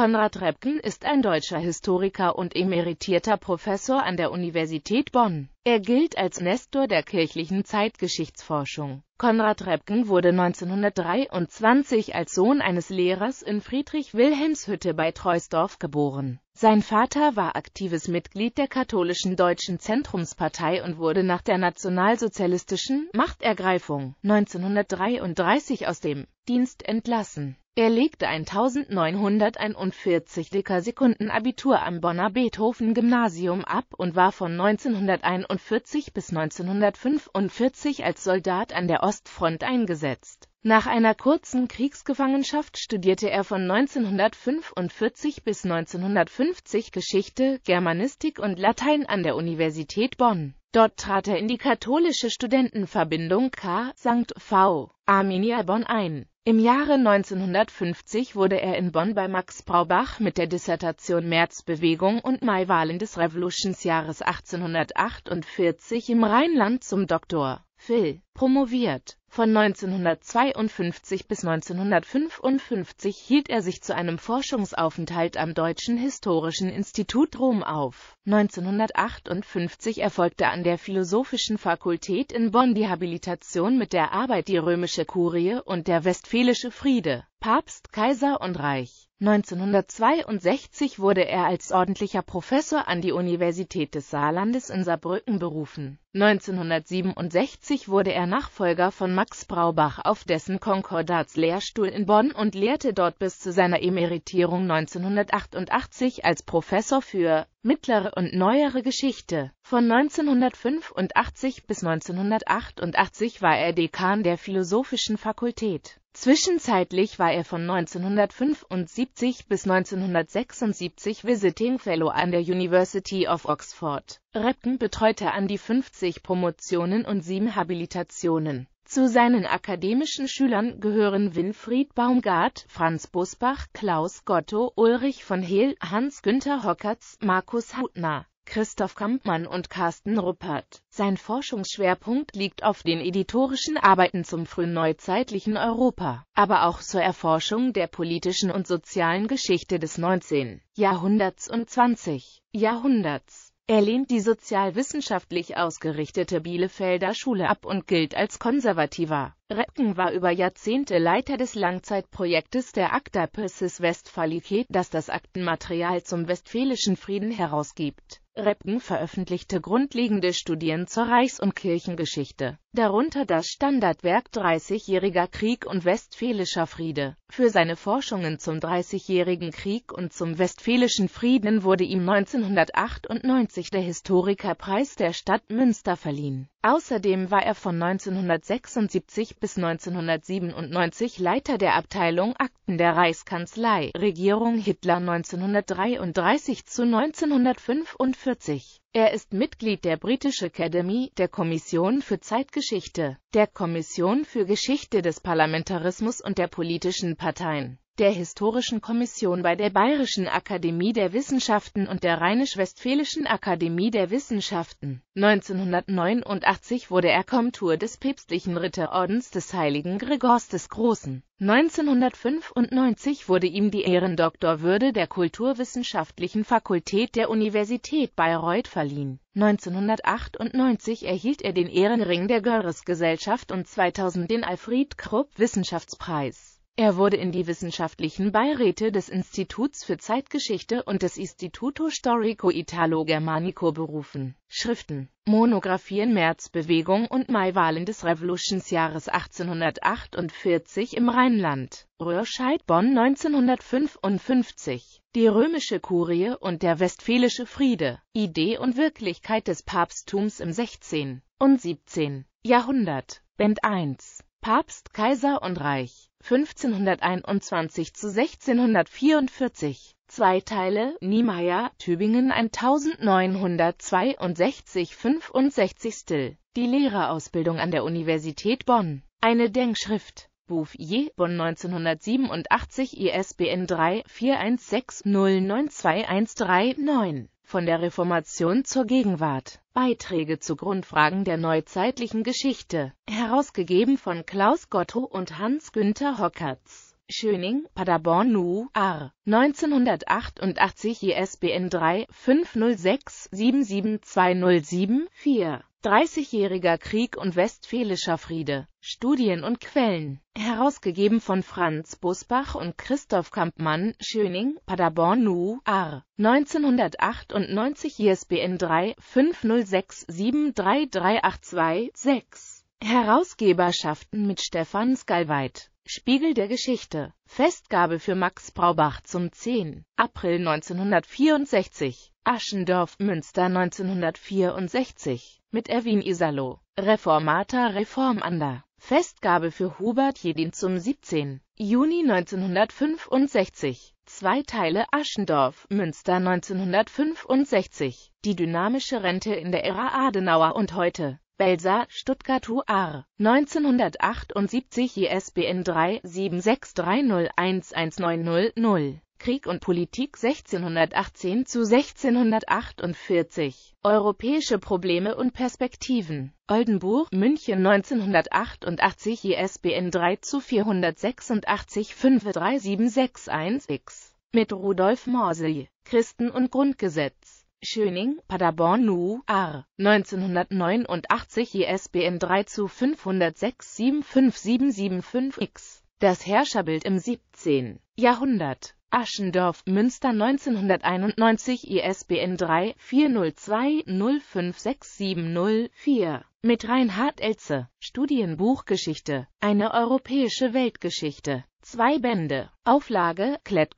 Konrad Repken ist ein deutscher Historiker und emeritierter Professor an der Universität Bonn. Er gilt als Nestor der kirchlichen Zeitgeschichtsforschung. Konrad Repken wurde 1923 als Sohn eines Lehrers in Friedrich-Wilhelms-Hütte bei Treusdorf geboren. Sein Vater war aktives Mitglied der katholischen Deutschen Zentrumspartei und wurde nach der nationalsozialistischen Machtergreifung 1933 aus dem Dienst entlassen. Er legte ein 1941 Sekunden Abitur am Bonner Beethoven-Gymnasium ab und war von 1941 bis 1945 als Soldat an der Ostfront eingesetzt. Nach einer kurzen Kriegsgefangenschaft studierte er von 1945 bis 1950 Geschichte, Germanistik und Latein an der Universität Bonn. Dort trat er in die katholische Studentenverbindung K. St. V. Arminia Bonn ein. Im Jahre 1950 wurde er in Bonn bei Max Braubach mit der Dissertation Märzbewegung und Maiwahlen des Revolutionsjahres 1848 im Rheinland zum Doktor Phil promoviert von 1952 bis 1955 hielt er sich zu einem Forschungsaufenthalt am Deutschen Historischen Institut Rom auf. 1958 erfolgte an der Philosophischen Fakultät in Bonn die Habilitation mit der Arbeit Die römische Kurie und der Westfälische Friede, Papst, Kaiser und Reich. 1962 wurde er als ordentlicher Professor an die Universität des Saarlandes in Saarbrücken berufen. 1967 wurde er Nachfolger von Max Braubach auf dessen Konkordatslehrstuhl in Bonn und lehrte dort bis zu seiner Emeritierung 1988 als Professor für Mittlere und Neuere Geschichte. Von 1985 bis 1988 war er Dekan der Philosophischen Fakultät Zwischenzeitlich war er von 1975 bis 1976 Visiting Fellow an der University of Oxford. Repton betreute an die 50 Promotionen und sieben Habilitationen. Zu seinen akademischen Schülern gehören Winfried Baumgart, Franz Busbach, Klaus Gotto, Ulrich von Hehl, Hans-Günther Hockertz, Markus Huttner, Christoph Kampmann und Carsten Ruppert. Sein Forschungsschwerpunkt liegt auf den editorischen Arbeiten zum frühen neuzeitlichen Europa, aber auch zur Erforschung der politischen und sozialen Geschichte des 19. Jahrhunderts und 20. Jahrhunderts. Er lehnt die sozialwissenschaftlich ausgerichtete Bielefelder Schule ab und gilt als konservativer. Repken war über Jahrzehnte Leiter des Langzeitprojektes der Akta Pissis Westfalität, das das Aktenmaterial zum Westfälischen Frieden herausgibt. Repken veröffentlichte grundlegende Studien zur Reichs- und Kirchengeschichte, darunter das Standardwerk Dreißigjähriger Krieg und Westfälischer Friede. Für seine Forschungen zum Dreißigjährigen Krieg und zum Westfälischen Frieden wurde ihm 1998 der Historikerpreis der Stadt Münster verliehen Außerdem war er von 1976 bis 1997 Leiter der Abteilung Akten der Reichskanzlei, Regierung Hitler 1933 zu 1945. Er ist Mitglied der British Academy, der Kommission für Zeitgeschichte, der Kommission für Geschichte des Parlamentarismus und der politischen Parteien der Historischen Kommission bei der Bayerischen Akademie der Wissenschaften und der Rheinisch-Westfälischen Akademie der Wissenschaften. 1989 wurde er Komtur des Päpstlichen Ritterordens des Heiligen Gregors des Großen. 1995 wurde ihm die Ehrendoktorwürde der Kulturwissenschaftlichen Fakultät der Universität Bayreuth verliehen. 1998 erhielt er den Ehrenring der Görres-Gesellschaft und 2000 den Alfred Krupp Wissenschaftspreis. Er wurde in die wissenschaftlichen Beiräte des Instituts für Zeitgeschichte und des Istituto Storico Italo-Germanico berufen. Schriften, Monographien Märzbewegung und Maiwahlen des Revolutionsjahres 1848 im Rheinland, Röhrscheid Bonn 1955, die römische Kurie und der westfälische Friede, Idee und Wirklichkeit des Papsttums im 16. und 17. Jahrhundert, Band 1, Papst, Kaiser und Reich. 1521 zu 1644. Zwei Teile, Niemeyer, Tübingen 1962 65 Still. Die Lehrerausbildung an der Universität Bonn. Eine Denkschrift. Bouffier, Bonn 1987, ISBN 3 416 99213 9 von der Reformation zur Gegenwart. Beiträge zu Grundfragen der neuzeitlichen Geschichte. Herausgegeben von Klaus Gotto und Hans-Günther Hockertz. Schöning, Paderborn Nu, UR 1988 ISBN 3 506 77207 4 Dreißigjähriger Krieg und Westfälischer Friede. Studien und Quellen. Herausgegeben von Franz Busbach und Christoph Kampmann, Schöning, Paderborn Nu, UR 1998 ISBN 3 506 73382 6 Herausgeberschaften mit Stefan Skalweit Spiegel der Geschichte. Festgabe für Max Braubach zum 10. April 1964. Aschendorf, Münster 1964. Mit Erwin Isalo. Reformater Reformander. Festgabe für Hubert Jedin zum 17. Juni 1965. Zwei Teile Aschendorf, Münster 1965. Die dynamische Rente in der Ära Adenauer und heute. Belsa, Stuttgart UR 1978 ISBN 3-7630-11900 Krieg und Politik 1618 zu 1648 Europäische Probleme und Perspektiven Oldenburg, München 1988 ISBN 3 zu 486 53761 X mit Rudolf Morsel Christen und Grundgesetz Schöning, Paderborn Nu, UR 1989 ISBN 3 zu 506 75775 X. Das Herrscherbild im 17. Jahrhundert. Aschendorf, Münster 1991 ISBN 3 402 05670 4 mit Reinhard Elze, Studienbuchgeschichte, eine europäische Weltgeschichte. Zwei Bände. Auflage klett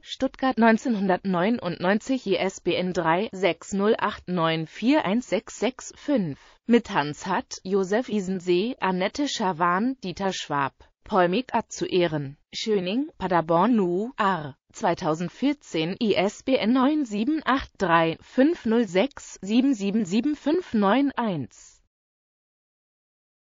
Stuttgart 1999 ISBN 3 6089 41665 Mit Hans Hatt, Josef Isensee, Annette Schawan, Dieter Schwab. Polmik ad zu Ehren. Schöning, Paderborn Nu, R. 2014 ISBN 506 777591